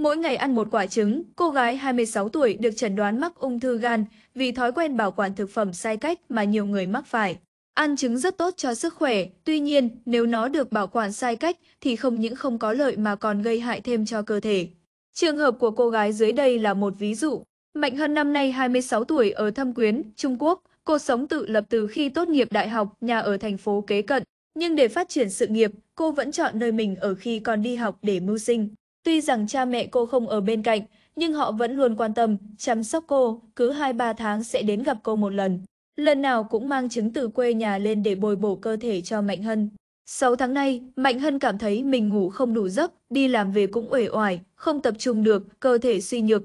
Mỗi ngày ăn một quả trứng, cô gái 26 tuổi được chẩn đoán mắc ung thư gan vì thói quen bảo quản thực phẩm sai cách mà nhiều người mắc phải. Ăn trứng rất tốt cho sức khỏe, tuy nhiên nếu nó được bảo quản sai cách thì không những không có lợi mà còn gây hại thêm cho cơ thể. Trường hợp của cô gái dưới đây là một ví dụ. Mạnh hơn năm nay 26 tuổi ở Thâm Quyến, Trung Quốc. Cô sống tự lập từ khi tốt nghiệp đại học, nhà ở thành phố kế cận. Nhưng để phát triển sự nghiệp, cô vẫn chọn nơi mình ở khi còn đi học để mưu sinh. Tuy rằng cha mẹ cô không ở bên cạnh, nhưng họ vẫn luôn quan tâm, chăm sóc cô, cứ 2-3 tháng sẽ đến gặp cô một lần. Lần nào cũng mang trứng từ quê nhà lên để bồi bổ cơ thể cho Mạnh Hân. 6 tháng nay, Mạnh Hân cảm thấy mình ngủ không đủ giấc, đi làm về cũng uể oải, không tập trung được, cơ thể suy nhược,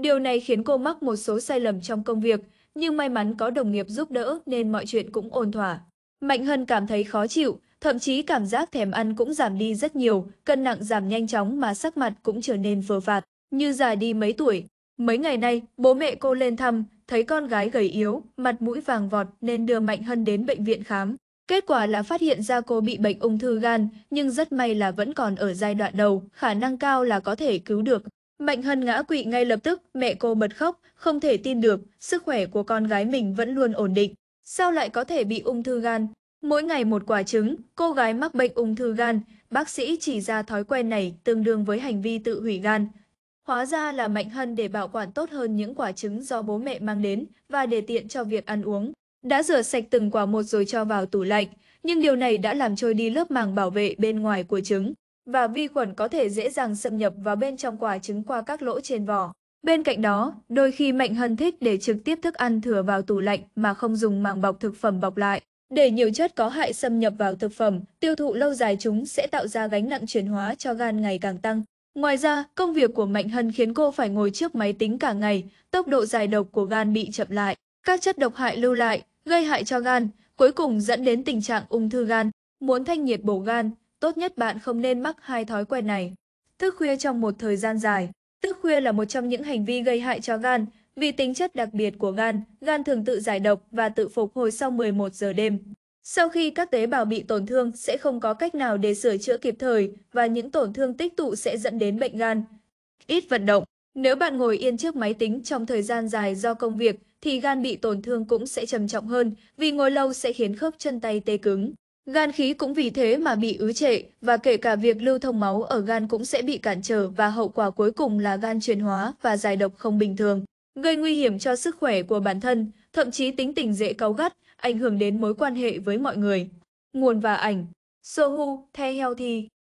Điều này khiến cô mắc một số sai lầm trong công việc, nhưng may mắn có đồng nghiệp giúp đỡ nên mọi chuyện cũng ổn thỏa. Mạnh Hân cảm thấy khó chịu, thậm chí cảm giác thèm ăn cũng giảm đi rất nhiều, cân nặng giảm nhanh chóng mà sắc mặt cũng trở nên vừa vạt, như già đi mấy tuổi. Mấy ngày nay, bố mẹ cô lên thăm, thấy con gái gầy yếu, mặt mũi vàng vọt nên đưa Mạnh Hân đến bệnh viện khám. Kết quả là phát hiện ra cô bị bệnh ung thư gan, nhưng rất may là vẫn còn ở giai đoạn đầu, khả năng cao là có thể cứu được. Mạnh Hân ngã quỵ ngay lập tức, mẹ cô bật khóc, không thể tin được, sức khỏe của con gái mình vẫn luôn ổn định. Sao lại có thể bị ung thư gan? Mỗi ngày một quả trứng, cô gái mắc bệnh ung thư gan, bác sĩ chỉ ra thói quen này tương đương với hành vi tự hủy gan. Hóa ra là Mạnh hơn để bảo quản tốt hơn những quả trứng do bố mẹ mang đến và để tiện cho việc ăn uống. Đã rửa sạch từng quả một rồi cho vào tủ lạnh, nhưng điều này đã làm trôi đi lớp màng bảo vệ bên ngoài của trứng và vi khuẩn có thể dễ dàng xâm nhập vào bên trong quả trứng qua các lỗ trên vỏ. Bên cạnh đó, đôi khi Mạnh hơn thích để trực tiếp thức ăn thừa vào tủ lạnh mà không dùng màng bọc thực phẩm bọc lại. Để nhiều chất có hại xâm nhập vào thực phẩm, tiêu thụ lâu dài chúng sẽ tạo ra gánh nặng chuyển hóa cho gan ngày càng tăng. Ngoài ra, công việc của Mạnh Hân khiến cô phải ngồi trước máy tính cả ngày, tốc độ giải độc của gan bị chậm lại. Các chất độc hại lưu lại, gây hại cho gan, cuối cùng dẫn đến tình trạng ung thư gan. Muốn thanh nhiệt bổ gan, tốt nhất bạn không nên mắc hai thói quen này. Thức khuya trong một thời gian dài Thức khuya là một trong những hành vi gây hại cho gan, vì tính chất đặc biệt của gan, gan thường tự giải độc và tự phục hồi sau 11 giờ đêm. Sau khi các tế bào bị tổn thương sẽ không có cách nào để sửa chữa kịp thời và những tổn thương tích tụ sẽ dẫn đến bệnh gan. Ít vận động. Nếu bạn ngồi yên trước máy tính trong thời gian dài do công việc thì gan bị tổn thương cũng sẽ trầm trọng hơn vì ngồi lâu sẽ khiến khớp chân tay tê cứng. Gan khí cũng vì thế mà bị ứ trệ và kể cả việc lưu thông máu ở gan cũng sẽ bị cản trở và hậu quả cuối cùng là gan chuyển hóa và giải độc không bình thường gây nguy hiểm cho sức khỏe của bản thân, thậm chí tính tình dễ cáu gắt, ảnh hưởng đến mối quan hệ với mọi người. Nguồn và ảnh Sohu, The Healthy